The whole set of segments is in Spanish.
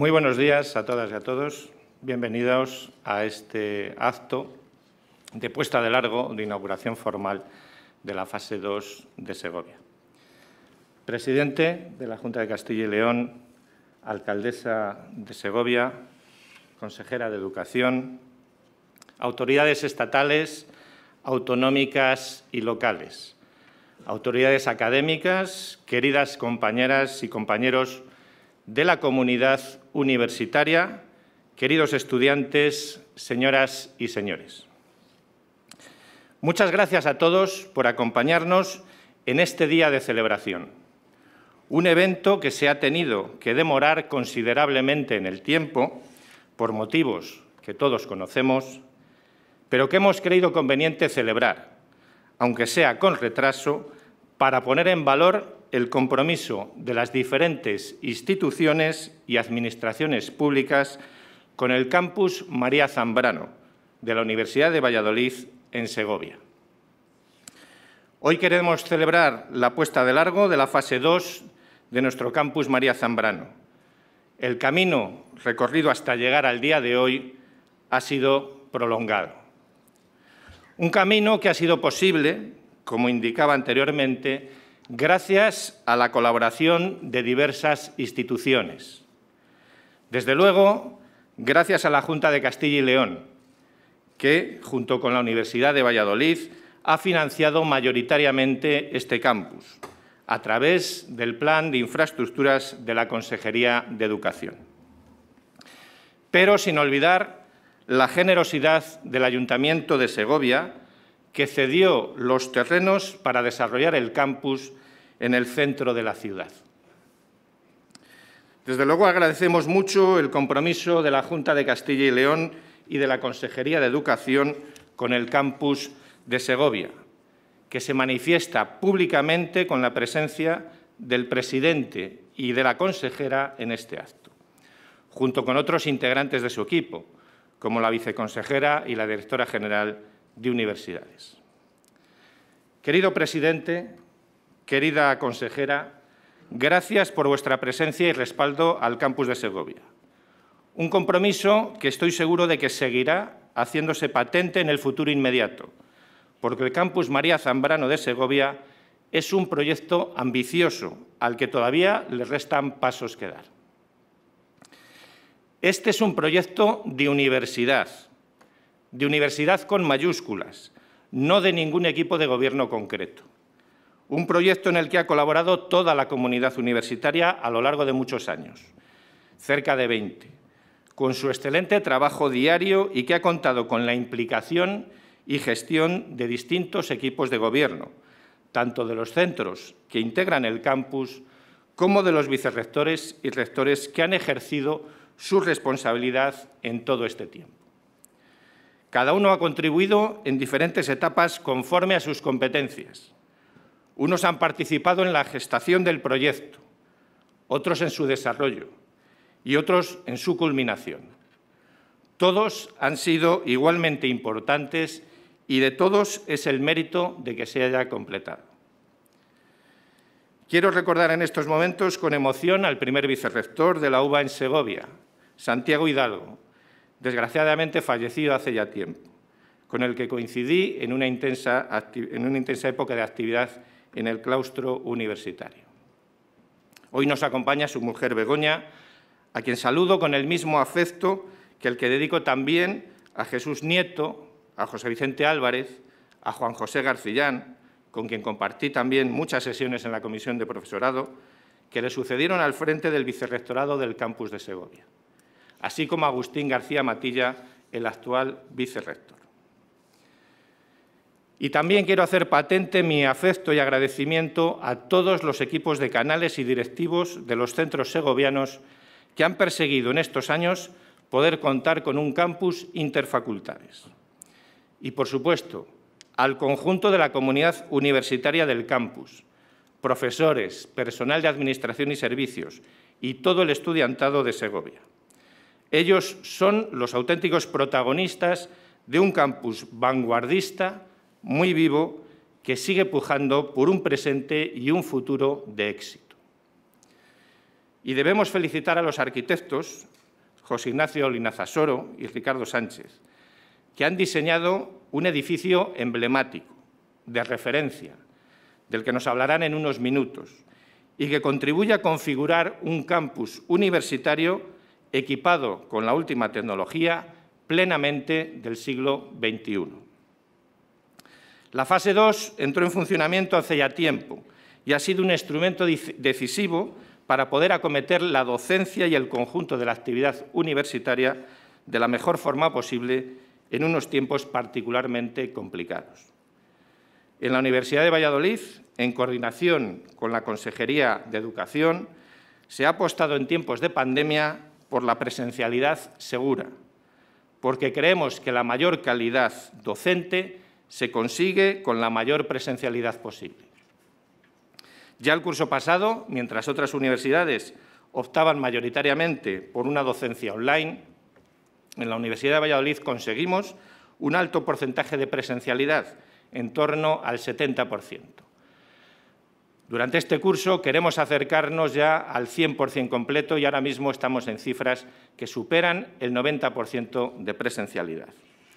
Muy buenos días a todas y a todos. Bienvenidos a este acto de puesta de largo de inauguración formal de la fase 2 de Segovia. Presidente de la Junta de Castilla y León, alcaldesa de Segovia, consejera de Educación, autoridades estatales, autonómicas y locales, autoridades académicas, queridas compañeras y compañeros de la comunidad universitaria, queridos estudiantes, señoras y señores. Muchas gracias a todos por acompañarnos en este día de celebración, un evento que se ha tenido que demorar considerablemente en el tiempo por motivos que todos conocemos, pero que hemos creído conveniente celebrar, aunque sea con retraso, para poner en valor el compromiso de las diferentes instituciones y administraciones públicas con el campus María Zambrano de la Universidad de Valladolid en Segovia. Hoy queremos celebrar la puesta de largo de la fase 2 de nuestro campus María Zambrano. El camino recorrido hasta llegar al día de hoy ha sido prolongado. Un camino que ha sido posible, como indicaba anteriormente, gracias a la colaboración de diversas instituciones. Desde luego, gracias a la Junta de Castilla y León, que, junto con la Universidad de Valladolid, ha financiado mayoritariamente este campus a través del Plan de Infraestructuras de la Consejería de Educación. Pero sin olvidar la generosidad del Ayuntamiento de Segovia, que cedió los terrenos para desarrollar el campus en el centro de la ciudad. Desde luego agradecemos mucho el compromiso de la Junta de Castilla y León y de la Consejería de Educación con el campus de Segovia, que se manifiesta públicamente con la presencia del presidente y de la consejera en este acto, junto con otros integrantes de su equipo, como la viceconsejera y la directora general de universidades. Querido presidente, querida consejera, gracias por vuestra presencia y respaldo al campus de Segovia. Un compromiso que estoy seguro de que seguirá haciéndose patente en el futuro inmediato, porque el campus María Zambrano de Segovia es un proyecto ambicioso al que todavía le restan pasos que dar. Este es un proyecto de universidad de universidad con mayúsculas, no de ningún equipo de gobierno concreto. Un proyecto en el que ha colaborado toda la comunidad universitaria a lo largo de muchos años, cerca de 20, con su excelente trabajo diario y que ha contado con la implicación y gestión de distintos equipos de gobierno, tanto de los centros que integran el campus como de los vicerrectores y rectores que han ejercido su responsabilidad en todo este tiempo. Cada uno ha contribuido en diferentes etapas conforme a sus competencias. Unos han participado en la gestación del proyecto, otros en su desarrollo y otros en su culminación. Todos han sido igualmente importantes y de todos es el mérito de que se haya completado. Quiero recordar en estos momentos con emoción al primer vicerrector de la UBA en Segovia, Santiago Hidalgo, desgraciadamente fallecido hace ya tiempo, con el que coincidí en una intensa, en una intensa época de actividad en el claustro universitario. Hoy nos acompaña su mujer Begoña, a quien saludo con el mismo afecto que el que dedico también a Jesús Nieto, a José Vicente Álvarez, a Juan José Garcillán, con quien compartí también muchas sesiones en la comisión de profesorado, que le sucedieron al frente del vicerrectorado del campus de Segovia así como Agustín García Matilla, el actual vicerrector. Y también quiero hacer patente mi afecto y agradecimiento a todos los equipos de canales y directivos de los centros segovianos que han perseguido en estos años poder contar con un campus interfacultades. Y, por supuesto, al conjunto de la comunidad universitaria del campus, profesores, personal de administración y servicios y todo el estudiantado de Segovia. Ellos son los auténticos protagonistas de un campus vanguardista, muy vivo, que sigue pujando por un presente y un futuro de éxito. Y debemos felicitar a los arquitectos José Ignacio Linazasoro y Ricardo Sánchez, que han diseñado un edificio emblemático, de referencia, del que nos hablarán en unos minutos, y que contribuye a configurar un campus universitario equipado con la última tecnología plenamente del siglo XXI. La fase 2 entró en funcionamiento hace ya tiempo y ha sido un instrumento decisivo para poder acometer la docencia y el conjunto de la actividad universitaria de la mejor forma posible en unos tiempos particularmente complicados. En la Universidad de Valladolid, en coordinación con la Consejería de Educación, se ha apostado en tiempos de pandemia por la presencialidad segura, porque creemos que la mayor calidad docente se consigue con la mayor presencialidad posible. Ya el curso pasado, mientras otras universidades optaban mayoritariamente por una docencia online, en la Universidad de Valladolid conseguimos un alto porcentaje de presencialidad, en torno al 70%. Durante este curso queremos acercarnos ya al 100% completo y ahora mismo estamos en cifras que superan el 90% de presencialidad,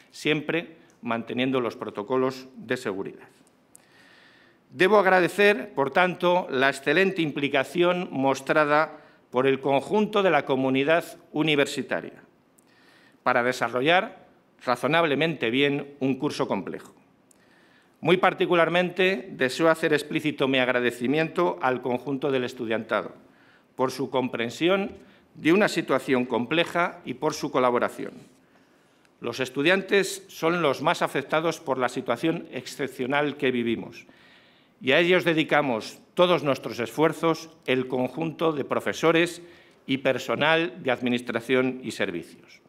siempre manteniendo los protocolos de seguridad. Debo agradecer, por tanto, la excelente implicación mostrada por el conjunto de la comunidad universitaria para desarrollar razonablemente bien un curso complejo. Muy particularmente deseo hacer explícito mi agradecimiento al conjunto del estudiantado por su comprensión de una situación compleja y por su colaboración. Los estudiantes son los más afectados por la situación excepcional que vivimos y a ellos dedicamos todos nuestros esfuerzos el conjunto de profesores y personal de Administración y Servicios.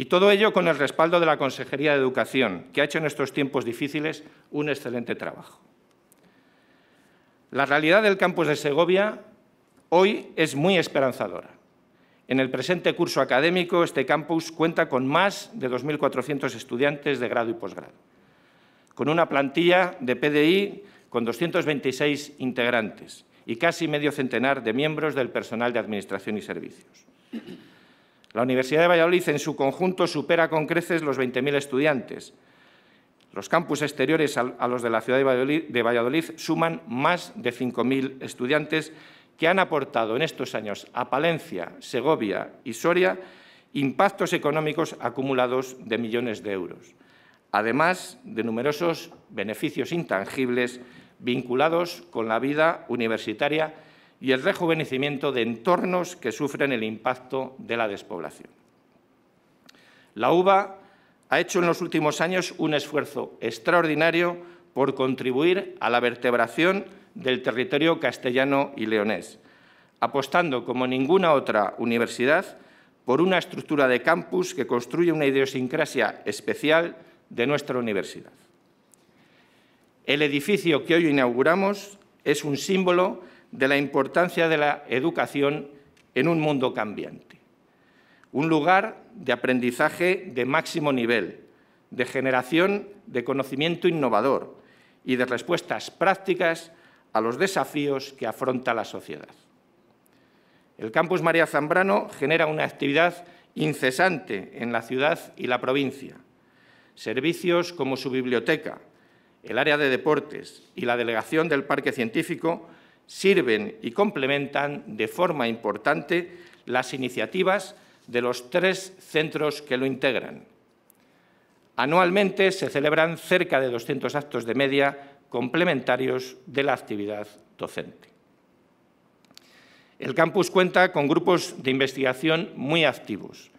Y todo ello con el respaldo de la Consejería de Educación, que ha hecho en estos tiempos difíciles un excelente trabajo. La realidad del campus de Segovia hoy es muy esperanzadora. En el presente curso académico, este campus cuenta con más de 2.400 estudiantes de grado y posgrado, con una plantilla de PDI con 226 integrantes y casi medio centenar de miembros del personal de Administración y Servicios. La Universidad de Valladolid en su conjunto supera con creces los 20.000 estudiantes. Los campus exteriores a los de la ciudad de Valladolid, suman más de 5.000 estudiantes que han aportado en estos años a Palencia, Segovia y Soria impactos económicos acumulados de millones de euros, además de numerosos beneficios intangibles vinculados con la vida universitaria y el rejuvenecimiento de entornos que sufren el impacto de la despoblación. La UBA ha hecho en los últimos años un esfuerzo extraordinario por contribuir a la vertebración del territorio castellano y leonés, apostando como ninguna otra universidad por una estructura de campus que construye una idiosincrasia especial de nuestra universidad. El edificio que hoy inauguramos es un símbolo de la importancia de la educación en un mundo cambiante. Un lugar de aprendizaje de máximo nivel, de generación de conocimiento innovador y de respuestas prácticas a los desafíos que afronta la sociedad. El Campus María Zambrano genera una actividad incesante en la ciudad y la provincia. Servicios como su biblioteca, el área de deportes y la delegación del Parque Científico sirven y complementan de forma importante las iniciativas de los tres centros que lo integran. Anualmente se celebran cerca de 200 actos de media complementarios de la actividad docente. El campus cuenta con grupos de investigación muy activos,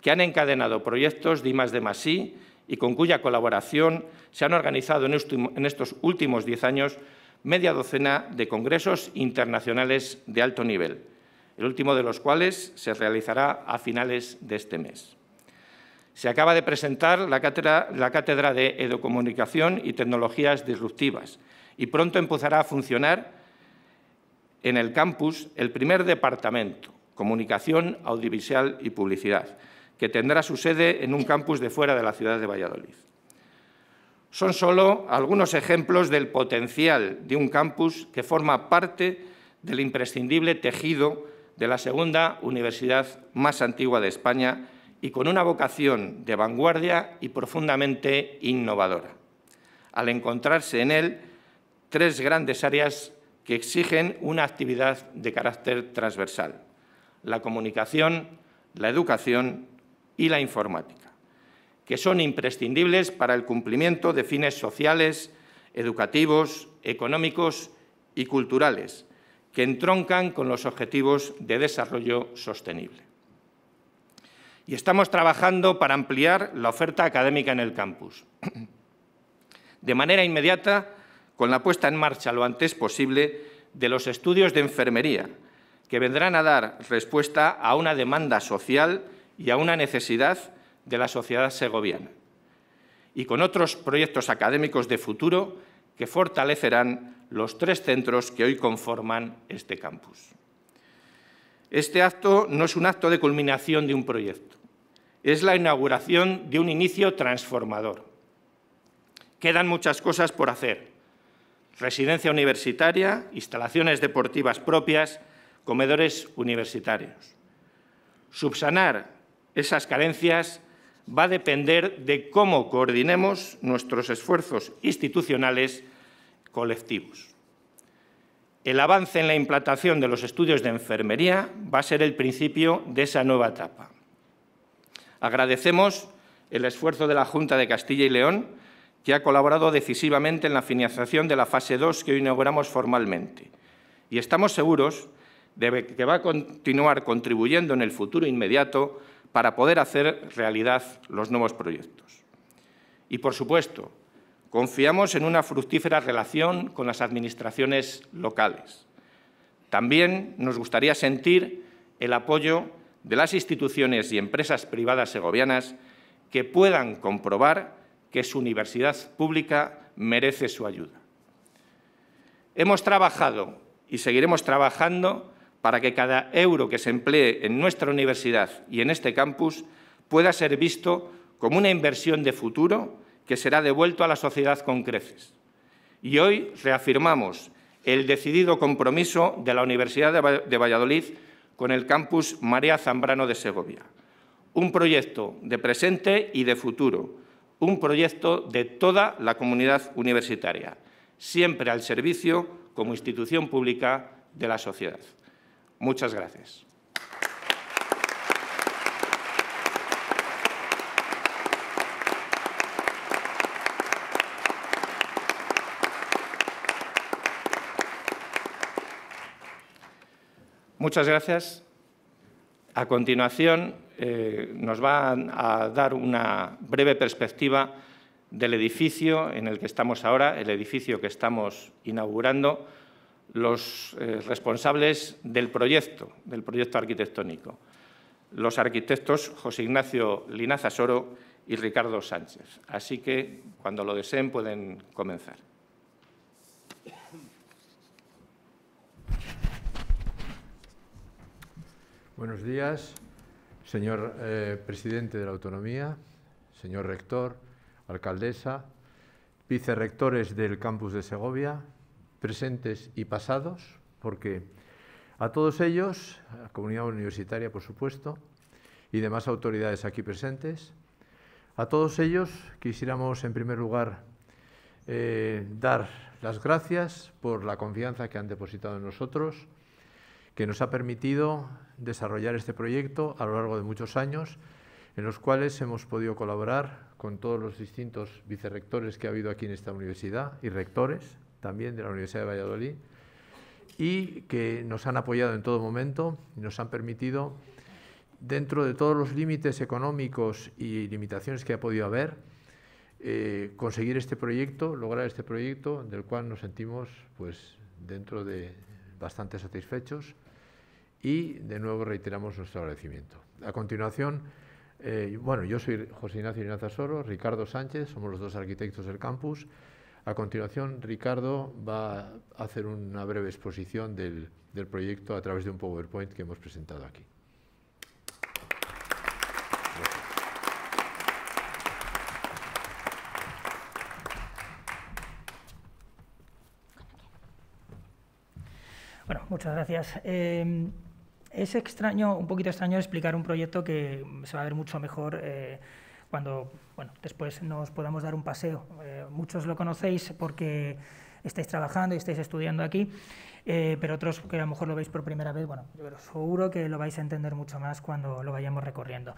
que han encadenado proyectos de I, y con cuya colaboración se han organizado en estos últimos diez años media docena de congresos internacionales de alto nivel, el último de los cuales se realizará a finales de este mes. Se acaba de presentar la cátedra, de Edocomunicación y Tecnologías Disruptivas y pronto empezará a funcionar en el campus el primer departamento, Comunicación, Audiovisual y Publicidad, que tendrá su sede en un campus de fuera de la ciudad de Valladolid son solo algunos ejemplos del potencial de un campus que forma parte del imprescindible tejido de la segunda universidad más antigua de España y con una vocación de vanguardia y profundamente innovadora. Al encontrarse en él tres grandes áreas que exigen una actividad de carácter transversal, la comunicación, la educación y la informática que son imprescindibles para el cumplimiento de fines sociales, educativos, económicos y culturales, que entroncan con los objetivos de desarrollo sostenible. Y estamos trabajando para ampliar la oferta académica en el campus. De manera inmediata, con la puesta en marcha lo antes posible de los estudios de enfermería, que vendrán a dar respuesta a una demanda social y a una necesidad de la sociedad segoviana y con otros proyectos académicos de futuro que fortalecerán los tres centros que hoy conforman este campus. Este acto no es un acto de culminación de un proyecto, es la inauguración de un inicio transformador. Quedan muchas cosas por hacer. Residencia universitaria, instalaciones deportivas propias, comedores universitarios. Subsanar esas carencias va a depender de cómo coordinemos nuestros esfuerzos institucionales colectivos. El avance en la implantación de los estudios de enfermería va a ser el principio de esa nueva etapa. Agradecemos el esfuerzo de la Junta de Castilla y León, que ha colaborado decisivamente en la financiación de la fase 2 que hoy inauguramos formalmente. Y estamos seguros de que va a continuar contribuyendo en el futuro inmediato para poder hacer realidad los nuevos proyectos. Y, por supuesto, confiamos en una fructífera relación con las administraciones locales. También nos gustaría sentir el apoyo de las instituciones y empresas privadas segovianas que puedan comprobar que su universidad pública merece su ayuda. Hemos trabajado y seguiremos trabajando para que cada euro que se emplee en nuestra universidad y en este campus pueda ser visto como una inversión de futuro que será devuelto a la sociedad con creces. Y hoy reafirmamos el decidido compromiso de la Universidad de Valladolid con el campus María Zambrano de Segovia. Un proyecto de presente y de futuro, un proyecto de toda la comunidad universitaria, siempre al servicio como institución pública de la sociedad. Muchas gracias. Muchas gracias. A continuación eh, nos van a dar una breve perspectiva del edificio en el que estamos ahora, el edificio que estamos inaugurando, los eh, responsables del proyecto, del proyecto arquitectónico, los arquitectos José Ignacio Linaza Soro y Ricardo Sánchez. Así que, cuando lo deseen, pueden comenzar. Buenos días, señor eh, presidente de la autonomía, señor rector, alcaldesa, vicerrectores del campus de Segovia, presentes y pasados, porque a todos ellos, a la comunidad universitaria, por supuesto, y demás autoridades aquí presentes, a todos ellos quisiéramos, en primer lugar, eh, dar las gracias por la confianza que han depositado en nosotros, que nos ha permitido desarrollar este proyecto a lo largo de muchos años, en los cuales hemos podido colaborar con todos los distintos vicerrectores que ha habido aquí en esta universidad y rectores, también de la Universidad de Valladolid, y que nos han apoyado en todo momento y nos han permitido, dentro de todos los límites económicos y limitaciones que ha podido haber, eh, conseguir este proyecto, lograr este proyecto, del cual nos sentimos pues, dentro de bastante satisfechos y de nuevo reiteramos nuestro agradecimiento. A continuación, eh, bueno, yo soy José Ignacio Inácio Soro, Ricardo Sánchez, somos los dos arquitectos del campus. A continuación, Ricardo va a hacer una breve exposición del, proyecto a través de un PowerPoint que hemos presentado aquí. Bueno, muchas gracias. Eh, es extraño, un poquito extraño explicar un proyecto que se va a ver mucho mejor. Eh, cuando bueno, después nos podamos dar un paseo. Eh, muchos lo conocéis porque estáis trabajando y estáis estudiando aquí, eh, pero otros que a lo mejor lo veis por primera vez, bueno, yo seguro que lo vais a entender mucho más cuando lo vayamos recorriendo.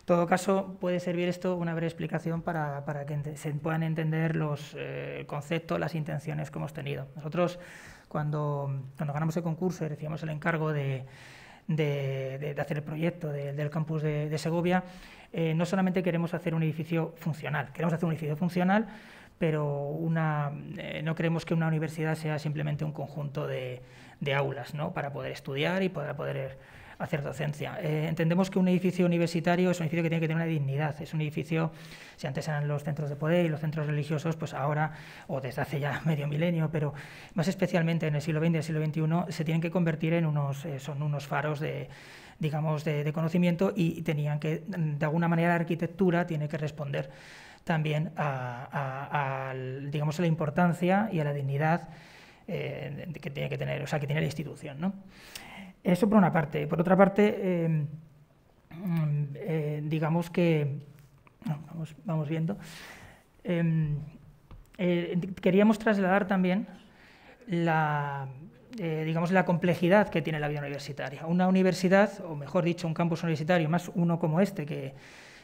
En todo caso, puede servir esto una breve explicación para, para que se puedan entender los eh, conceptos, las intenciones que hemos tenido. Nosotros, cuando, cuando ganamos el concurso, y recibimos el encargo de, de, hacer el proyecto del campus de Segovia, eh, no solamente queremos hacer un edificio funcional, queremos hacer un edificio funcional, pero eh, no queremos que una universidad sea simplemente un conjunto de, aulas ¿no? para poder estudiar y para poder hacer docencia. Eh, entendemos que un edificio universitario es un edificio que tiene que tener una dignidad, es un edificio, si antes eran los centros de poder y los centros religiosos, pues ahora, o desde hace ya medio milenio, pero más especialmente en el siglo XX y el siglo XXI, se tienen que convertir en unos, son unos faros de, digamos, de, conocimiento y tenían que, de alguna manera, la arquitectura tiene que responder también a, digamos, la importancia y a la dignidad eh, que tiene que tener, o sea, que tiene la institución. Eso por una parte. Por otra parte, eh, mm, eh, digamos que vamos viendo. queríamos trasladar también la, eh, digamos, la complejidad que tiene la vida universitaria. Una universidad, o mejor dicho, un campus universitario, más uno como este, que,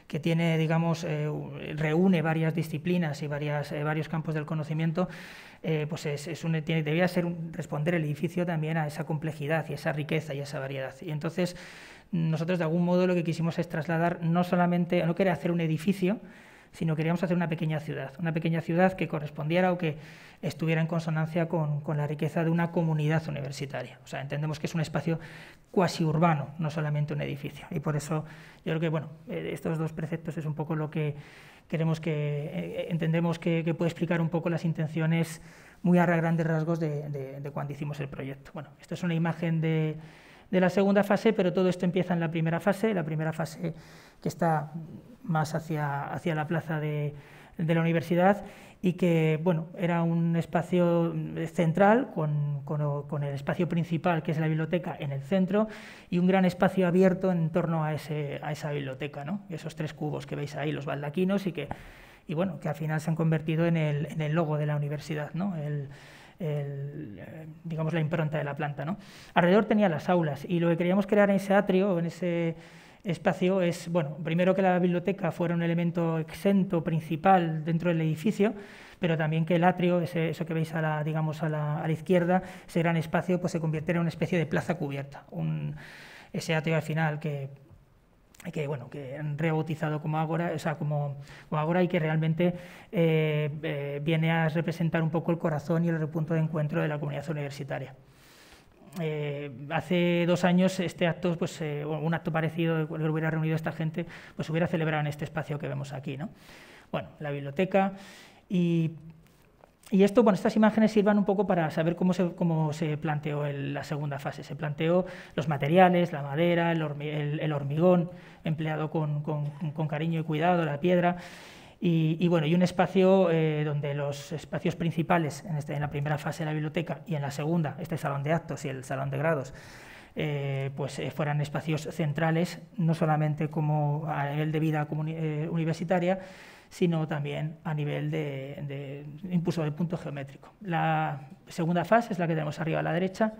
que tiene, digamos, eh, reúne varias disciplinas y varias, eh, varios campos del conocimiento, pues es, tiene, debía ser responder el edificio también a esa complejidad y esa riqueza y esa variedad. Y entonces nosotros de algún modo lo que quisimos es trasladar no solamente, no quería hacer un edificio, sino queríamos hacer una pequeña ciudad, una pequeña ciudad que correspondiera o que estuviera en consonancia con, la riqueza de una comunidad universitaria. O sea, entendemos que es un espacio cuasi urbano, no solamente un edificio. Y por eso yo creo que, bueno, eh, estos dos preceptos es un poco lo que queremos que, eh, entendemos que, puede explicar un poco las intenciones muy a grandes rasgos de, cuando hicimos el proyecto. Bueno, esto es una imagen de la segunda fase, pero todo esto empieza en la primera fase, la primera fase que está más hacia, hacia la plaza de, de la universidad y que bueno, era un espacio central con, con, el espacio principal, que es la biblioteca, en el centro, y un gran espacio abierto en torno a, ese, a esa biblioteca, esos tres cubos que veis ahí, los baldaquinos, y que, y bueno, que al final se han convertido en el, en el logo de la universidad, ¿no? El, eh, digamos la impronta de la planta. ¿no? Alrededor tenía las aulas y lo que queríamos crear en ese atrio, en ese espacio es, bueno, primero que la biblioteca fuera un elemento exento principal dentro del edificio, pero también que el atrio, eso que veis a la, digamos, a la, izquierda, ese gran espacio, pues se convirtiera en una especie de plaza cubierta. ese atrio al final que que bueno que han rebautizado como ahora, sea, como, y que realmente eh, eh, viene a representar un poco el corazón y el punto de encuentro de la comunidad universitaria. Eh, hace dos años este acto, pues, eh, un acto parecido que hubiera reunido esta gente, pues hubiera celebrado en este espacio que vemos aquí. ¿no? Bueno, la biblioteca y, esto, bueno, estas imágenes sirvan un poco para saber cómo se, cómo se planteó la segunda fase. Se planteó los materiales, la madera, el, hormigón empleado con cariño y cuidado, la piedra. Y, bueno, y un espacio eh, donde los espacios principales, este, en, la primera fase de la biblioteca y en la segunda, este salón de actos y el salón de grados, eh, pues eh, fueran espacios centrales, no solamente como a nivel de vida universitaria, sino también a nivel de, impulso del punto geométrico. La segunda fase es la que tenemos arriba a la derecha,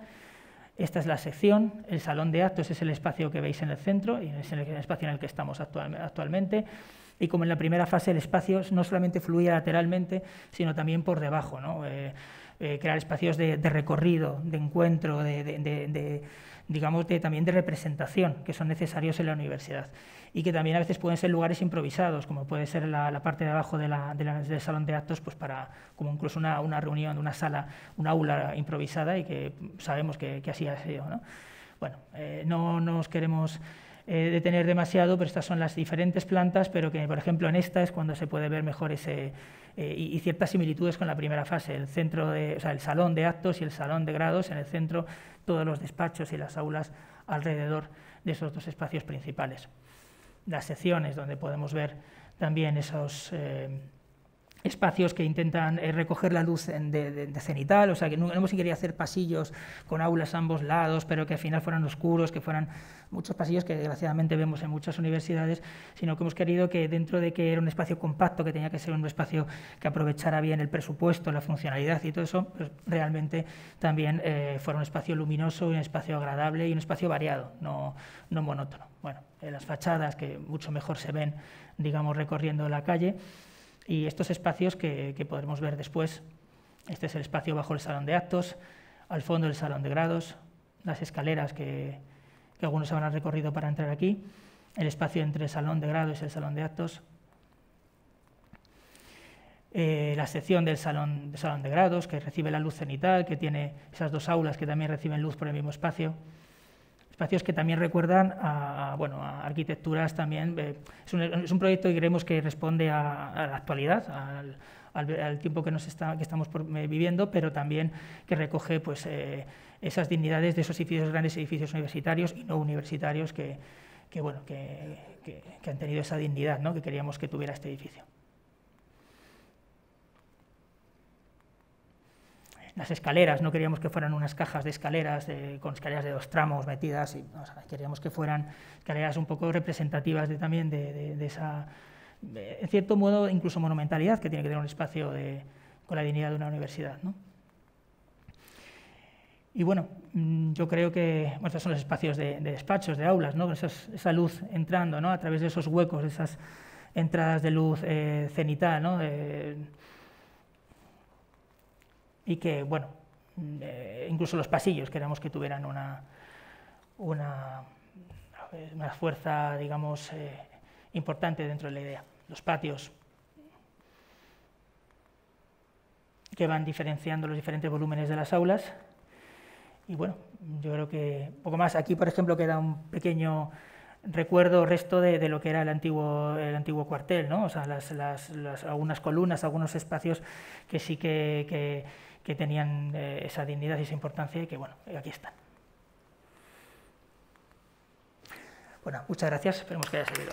esta es la sección, el salón de actos es el espacio que veis en el centro, y es el espacio en el que estamos actualmente y como en la primera fase el espacio no solamente fluía lateralmente, sino también por debajo, ¿no? Eh, eh, crear espacios de, recorrido, de encuentro, de, de digamos, también de representación, que son necesarios en la universidad. Y que también a veces pueden ser lugares improvisados, como puede ser la, parte de abajo del salón de actos, pues para, como incluso una, una reunión, una sala, un aula improvisada, y que sabemos que, así ha sido. ¿no? Bueno, eh, no nos queremos eh, de tener demasiado, pero estas son las diferentes plantas, pero que, por ejemplo, en esta es cuando se puede ver mejor ese, eh, y, ciertas similitudes con la primera fase, el, centro de, o sea, el salón de actos y el salón de grados, en el centro todos los despachos y las aulas alrededor de esos dos espacios principales. Las secciones donde podemos ver también esos... Eh, espacios que intentan eh, recoger la luz de, cenital, o sea, que no, hemos querido hacer pasillos con aulas a ambos lados, pero que al final fueran oscuros, que fueran muchos pasillos que desgraciadamente vemos en muchas universidades, sino que hemos querido que dentro de que era un espacio compacto, que tenía que ser un espacio que aprovechara bien el presupuesto, la funcionalidad y todo eso, pues realmente también eh, fuera un espacio luminoso, un espacio agradable y un espacio variado, no, monótono. Bueno, las fachadas que mucho mejor se ven, digamos, recorriendo la calle, y estos espacios que, podremos ver después, este es el espacio bajo el salón de actos, al fondo el salón de grados, las escaleras que, algunos habrán recorrido para entrar aquí, el espacio entre el salón de grados y el salón de actos, eh, la sección del salón, del salón de grados que recibe la luz cenital, que tiene esas dos aulas que también reciben luz por el mismo espacio, espacios que también recuerdan a, bueno, arquitecturas también. Eh, es, un, proyecto que creemos que responde a, la actualidad, al, tiempo que, nos está, que estamos eh, viviendo, pero también que recoge pues, eh, esas dignidades de esos edificios, grandes edificios universitarios y no universitarios que, bueno, que, han tenido esa dignidad que queríamos que tuviera este edificio. Las escaleras, no queríamos que fueran unas cajas de escaleras con escaleras de dos tramos metidas, y, queríamos que fueran escaleras un poco representativas de, también de, esa, en cierto modo, incluso monumentalidad que tiene que tener un espacio con la dignidad de una universidad. ¿no? Y bueno, mm, yo creo que bueno, estos son los espacios de, despachos, de aulas, ¿no? esa luz entrando ¿no? a través de esos huecos, de esas entradas de luz eh, cenital, ¿no? Eh, y que, bueno, eh, incluso los pasillos queríamos que tuvieran una, una, una fuerza, digamos, eh, importante dentro de la idea. Los patios que van diferenciando los diferentes volúmenes de las aulas. Y bueno, yo creo que poco más. Aquí, por ejemplo, queda un pequeño recuerdo resto de, lo que era el antiguo, el antiguo cuartel, ¿no? O sea, las, algunas columnas, algunos espacios que sí que que tenían eh, esa dignidad y esa importancia y que, bueno, aquí están. Bueno, muchas gracias, esperemos que haya servido.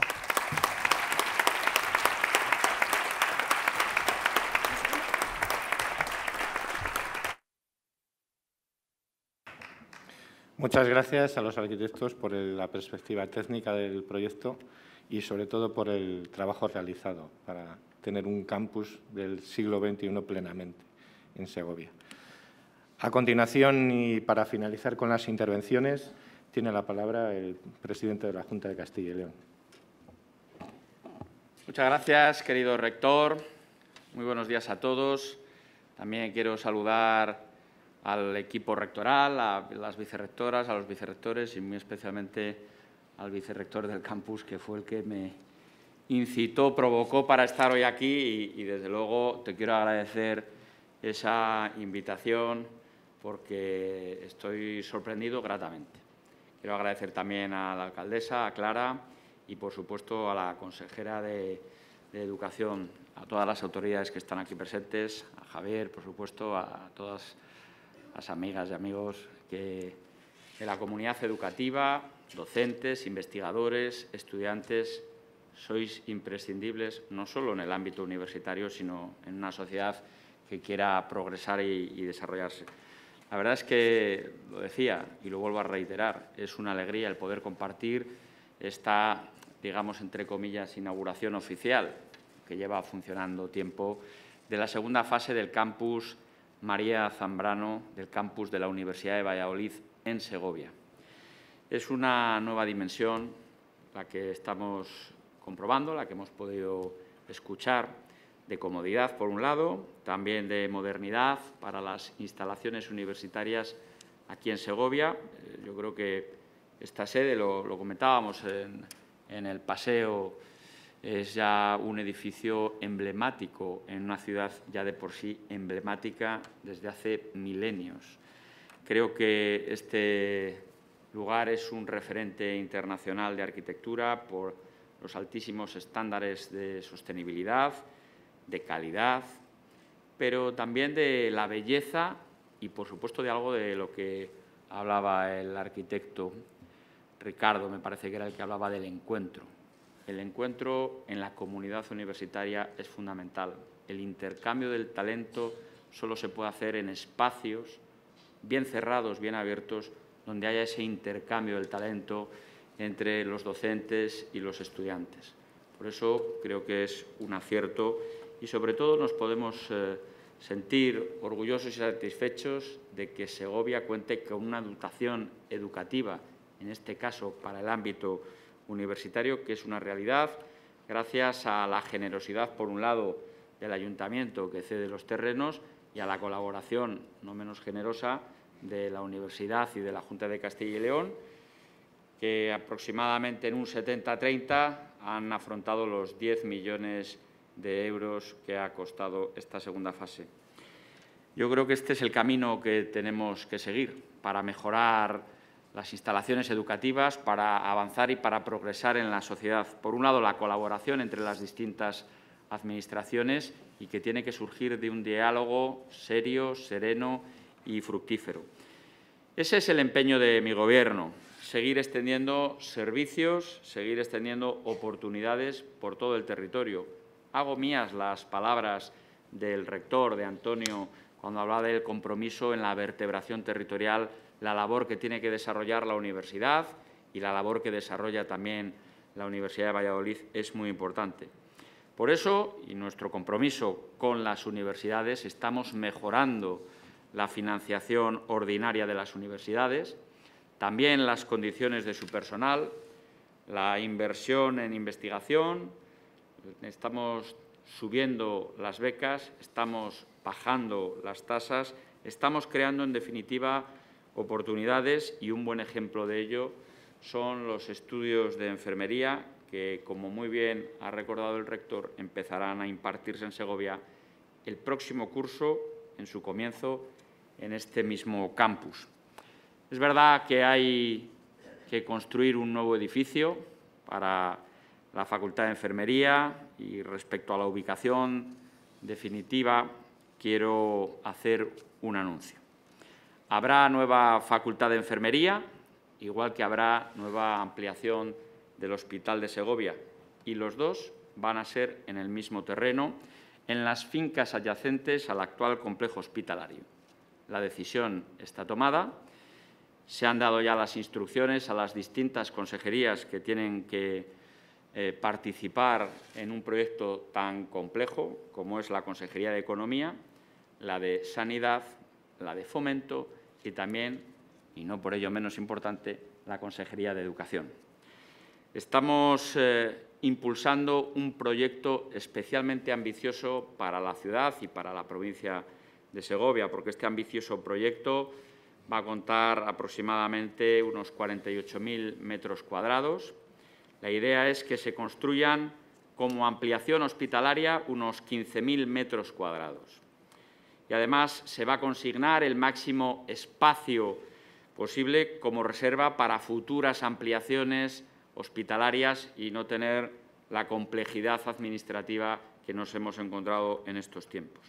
Muchas gracias a los arquitectos por la perspectiva técnica del proyecto y sobre todo por el trabajo realizado para tener un campus del siglo XXI plenamente en Segovia. A continuación, y para finalizar con las intervenciones, tiene la palabra el presidente de la Junta de Castilla y León. Muchas gracias, querido rector. Muy buenos días a todos. También quiero saludar al equipo rectoral, a las vicerrectoras, a los vicerrectores y muy especialmente al vicerrector del campus, que fue el que me incitó, provocó para estar hoy aquí y, y desde luego te quiero agradecer esa invitación porque estoy sorprendido gratamente. Quiero agradecer también a la alcaldesa, a Clara y, por supuesto, a la consejera de, Educación, a todas las autoridades que están aquí presentes, a Javier, por supuesto, a todas las amigas y amigos que, de la comunidad educativa, docentes, investigadores, estudiantes, sois imprescindibles no solo en el ámbito universitario, sino en una sociedad que quiera progresar y, desarrollarse. La verdad es que, lo decía y lo vuelvo a reiterar, es una alegría el poder compartir esta, digamos, entre comillas, inauguración oficial, que lleva funcionando tiempo, de la segunda fase del campus María Zambrano, del campus de la Universidad de Valladolid en Segovia. Es una nueva dimensión la que estamos comprobando, la que hemos podido escuchar, de comodidad, por un lado, también de modernidad para las instalaciones universitarias aquí en Segovia. Eh, yo creo que esta sede, lo, comentábamos en el paseo, es ya un edificio emblemático en una ciudad ya de por sí emblemática desde hace milenios. Creo que este lugar es un referente internacional de arquitectura por los altísimos estándares de sostenibilidad, de calidad, pero también de la belleza y, por supuesto, de algo de lo que hablaba el arquitecto Ricardo, me parece que era el que hablaba del encuentro. El encuentro en la comunidad universitaria es fundamental. El intercambio del talento solo se puede hacer en espacios bien cerrados, bien abiertos, donde haya ese intercambio del talento entre los docentes y los estudiantes. Por eso creo que es un acierto y, sobre todo, nos podemos eh, sentir orgullosos y satisfechos de que Segovia cuente con una dotación educativa, en este caso para el ámbito universitario, que es una realidad, gracias a la generosidad, por un lado, del ayuntamiento que cede los terrenos y a la colaboración no menos generosa de la universidad y de la Junta de Castilla y León, que aproximadamente en un 70-30 han afrontado los 10 millones de euros que ha costado esta segunda fase. Yo creo que este es el camino que tenemos que seguir para mejorar las instalaciones educativas, para avanzar y para progresar en la sociedad. Por un lado, la colaboración entre las distintas administraciones y que tiene que surgir de un diálogo serio, sereno y fructífero. Ese es el empeño de mi Gobierno, seguir extendiendo servicios, seguir extendiendo oportunidades por todo el territorio, hago mías las palabras del rector, de Antonio, cuando habla del compromiso en la vertebración territorial, la labor que tiene que desarrollar la universidad y la labor que desarrolla también la Universidad de Valladolid es muy importante. Por eso, y nuestro compromiso con las universidades, estamos mejorando la financiación ordinaria de las universidades, también las condiciones de su personal, la inversión en investigación, estamos subiendo las becas, estamos bajando las tasas, estamos creando, en definitiva, oportunidades y un buen ejemplo de ello son los estudios de enfermería que, como muy bien ha recordado el rector, empezarán a impartirse en Segovia el próximo curso, en su comienzo, en este mismo campus. Es verdad que hay que construir un nuevo edificio para la Facultad de Enfermería y respecto a la ubicación definitiva quiero hacer un anuncio. Habrá nueva Facultad de Enfermería, igual que habrá nueva ampliación del Hospital de Segovia y los dos van a ser en el mismo terreno, en las fincas adyacentes al actual complejo hospitalario. La decisión está tomada, se han dado ya las instrucciones a las distintas consejerías que tienen que eh, participar en un proyecto tan complejo como es la Consejería de Economía, la de Sanidad, la de Fomento y también, y no por ello menos importante, la Consejería de Educación. Estamos eh, impulsando un proyecto especialmente ambicioso para la ciudad y para la provincia de Segovia, porque este ambicioso proyecto va a contar aproximadamente unos 48.000 metros cuadrados la idea es que se construyan como ampliación hospitalaria unos 15.000 metros cuadrados. Y además se va a consignar el máximo espacio posible como reserva para futuras ampliaciones hospitalarias y no tener la complejidad administrativa que nos hemos encontrado en estos tiempos.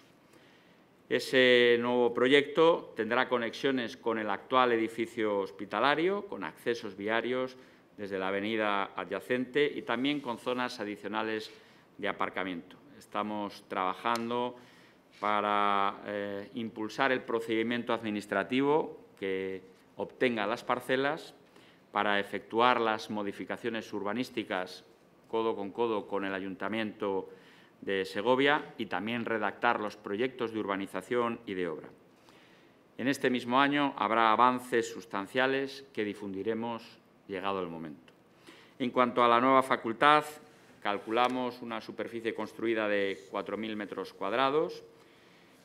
Ese nuevo proyecto tendrá conexiones con el actual edificio hospitalario, con accesos viarios, desde la avenida adyacente y también con zonas adicionales de aparcamiento. Estamos trabajando para eh, impulsar el procedimiento administrativo que obtenga las parcelas, para efectuar las modificaciones urbanísticas codo con codo con el Ayuntamiento de Segovia y también redactar los proyectos de urbanización y de obra. En este mismo año habrá avances sustanciales que difundiremos llegado el momento. En cuanto a la nueva facultad, calculamos una superficie construida de 4.000 metros cuadrados,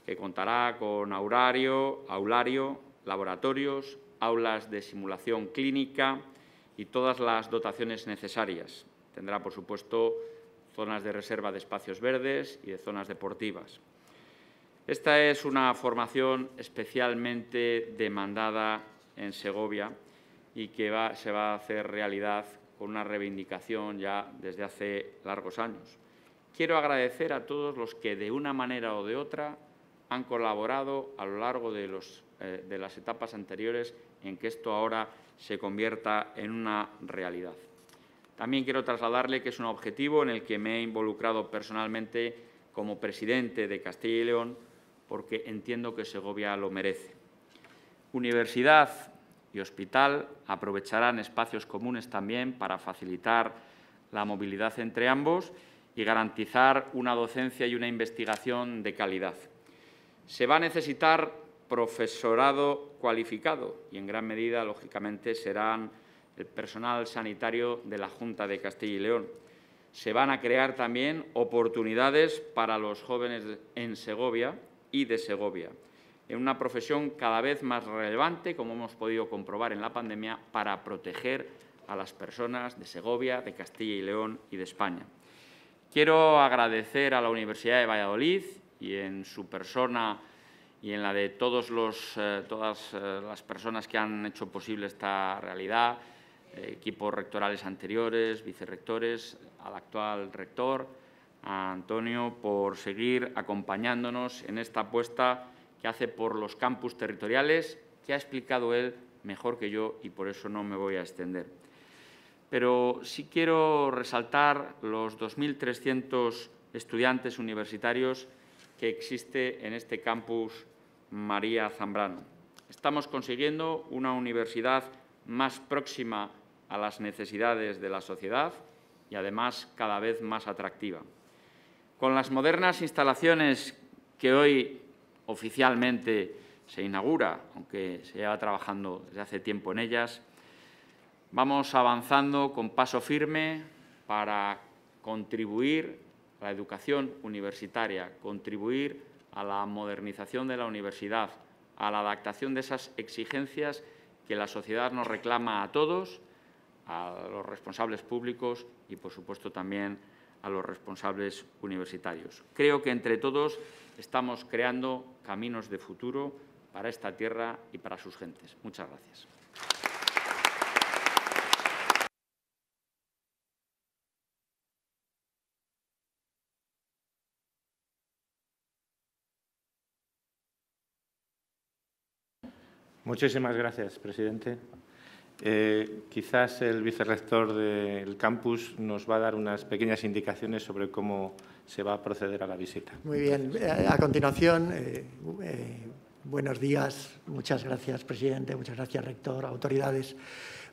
que contará con aurario, aulario, laboratorios, aulas de simulación clínica y todas las dotaciones necesarias. Tendrá, por supuesto, zonas de reserva de espacios verdes y de zonas deportivas. Esta es una formación especialmente demandada en Segovia y que se va a hacer realidad con una reivindicación ya desde hace largos años. Quiero agradecer a todos los que de una manera o de otra han colaborado a lo largo de, eh, de las etapas anteriores en que esto ahora se convierta en una realidad. También quiero trasladarle que es un objetivo en el que me he involucrado personalmente como presidente de Castilla y León porque entiendo que Segovia lo merece. Universidad y hospital aprovecharán espacios comunes también para facilitar la movilidad entre ambos y garantizar una docencia y una investigación de calidad. Se va a necesitar profesorado cualificado y, en gran medida, lógicamente, serán el personal sanitario de la Junta de Castilla y León. Se van a crear también oportunidades para los jóvenes en Segovia y de Segovia en una profesión cada vez más relevante, como hemos podido comprobar en la pandemia, para proteger a las personas de Segovia, de Castilla y León y de España. Quiero agradecer a la Universidad de Valladolid y en su persona y en la de todos los, eh, todas eh, las personas que han hecho posible esta realidad, eh, equipos rectorales anteriores, vicerrectores, al actual rector, a Antonio, por seguir acompañándonos en esta apuesta que hace por los campus territoriales, que ha explicado él mejor que yo y por eso no me voy a extender. Pero sí quiero resaltar los 2.300 estudiantes universitarios que existe en este campus María Zambrano. Estamos consiguiendo una universidad más próxima a las necesidades de la sociedad y, además, cada vez más atractiva. Con las modernas instalaciones que hoy oficialmente se inaugura, aunque se lleva trabajando desde hace tiempo en ellas. Vamos avanzando con paso firme para contribuir a la educación universitaria, contribuir a la modernización de la universidad, a la adaptación de esas exigencias que la sociedad nos reclama a todos, a los responsables públicos y, por supuesto, también a a los responsables universitarios. Creo que entre todos estamos creando caminos de futuro para esta tierra y para sus gentes. Muchas gracias. Muchísimas gracias, presidente. Eh, quizás el vicerrector del campus nos va a dar unas pequeñas indicaciones sobre cómo se va a proceder a la visita. Muy bien. Eh, a continuación, eh, buenos días. Muchas gracias, presidente. Muchas gracias, rector, autoridades.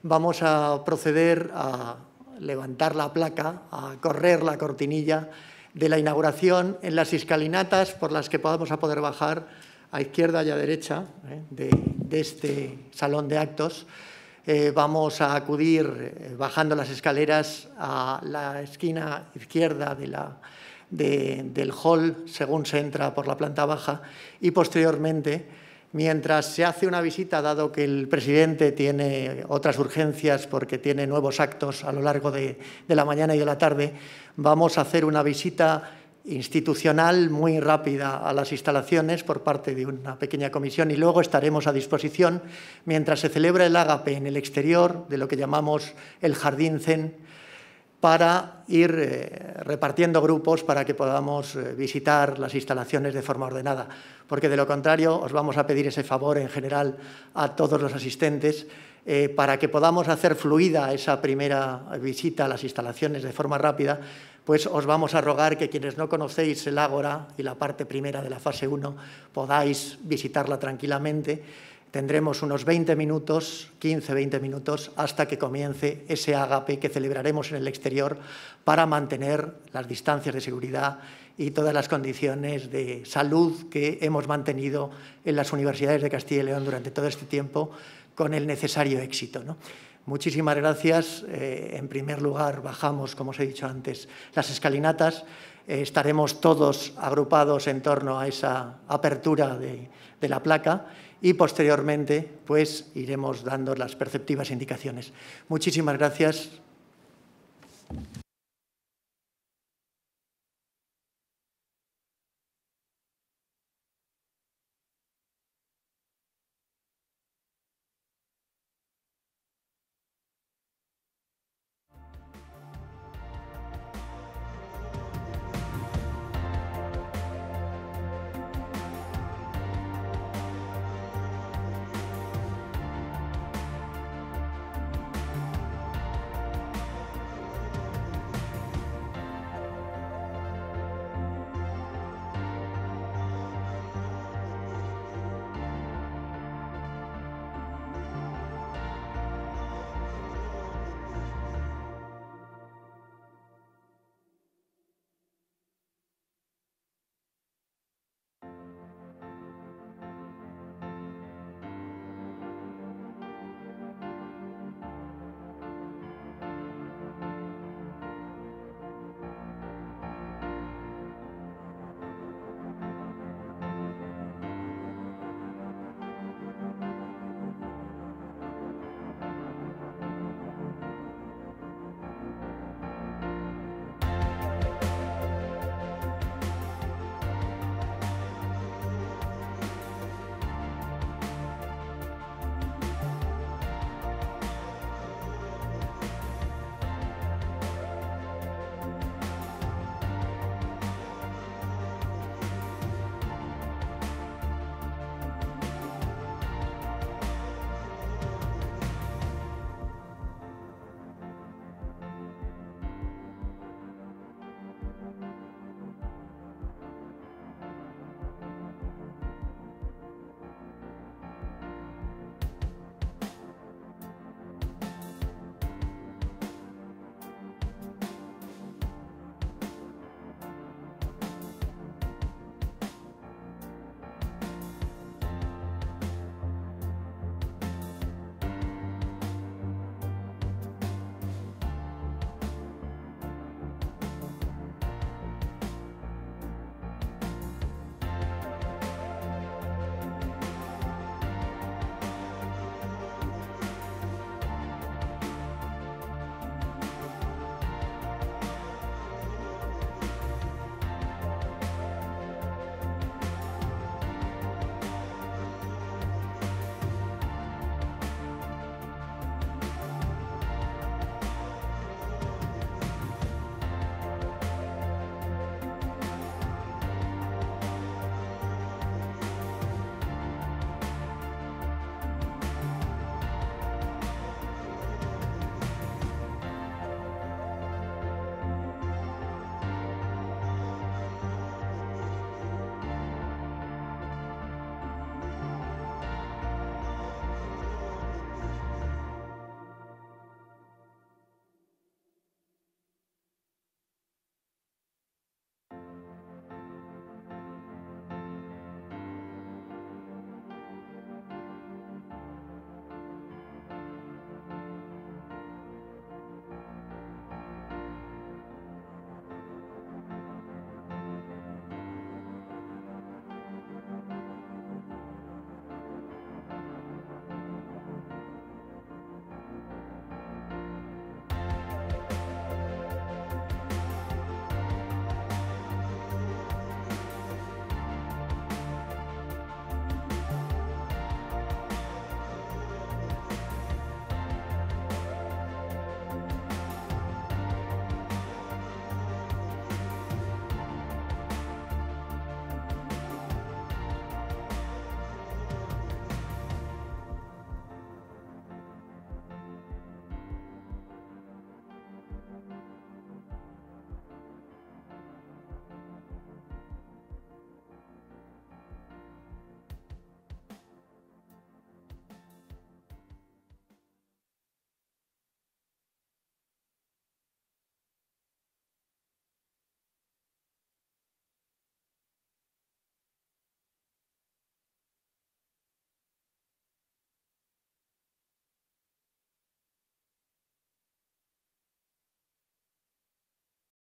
Vamos a proceder a levantar la placa, a correr la cortinilla de la inauguración en las escalinatas por las que podamos a poder bajar a izquierda y a derecha de este salón de actos. Eh, vamos a acudir eh, bajando las escaleras a la esquina izquierda de la, del hall según se entra por la planta baja y posteriormente, mientras se hace una visita, dado que el presidente tiene otras urgencias porque tiene nuevos actos a lo largo de, de la mañana y de la tarde, vamos a hacer una visita institucional muy rápida a las instalaciones por parte de una pequeña comisión y luego estaremos a disposición mientras se celebra el ágape en el exterior de lo que llamamos el jardín zen para ir eh, repartiendo grupos para que podamos eh, visitar las instalaciones de forma ordenada, porque de lo contrario os vamos a pedir ese favor en general a todos los asistentes eh, para que podamos hacer fluida esa primera visita a las instalaciones de forma rápida, pues os vamos a rogar que quienes no conocéis el Ágora y la parte primera de la fase 1 podáis visitarla tranquilamente. Tendremos unos 20 minutos, 15-20 minutos, hasta que comience ese ágape que celebraremos en el exterior para mantener las distancias de seguridad y todas las condiciones de salud que hemos mantenido en las universidades de Castilla y León durante todo este tiempo con el necesario éxito. Muchísimas gracias. Eh, en primer lugar, bajamos, como os he dicho antes, las escalinatas. Eh, estaremos todos agrupados en torno a esa apertura de, de, la placa y posteriormente pues, iremos dando las perceptivas indicaciones. Muchísimas gracias.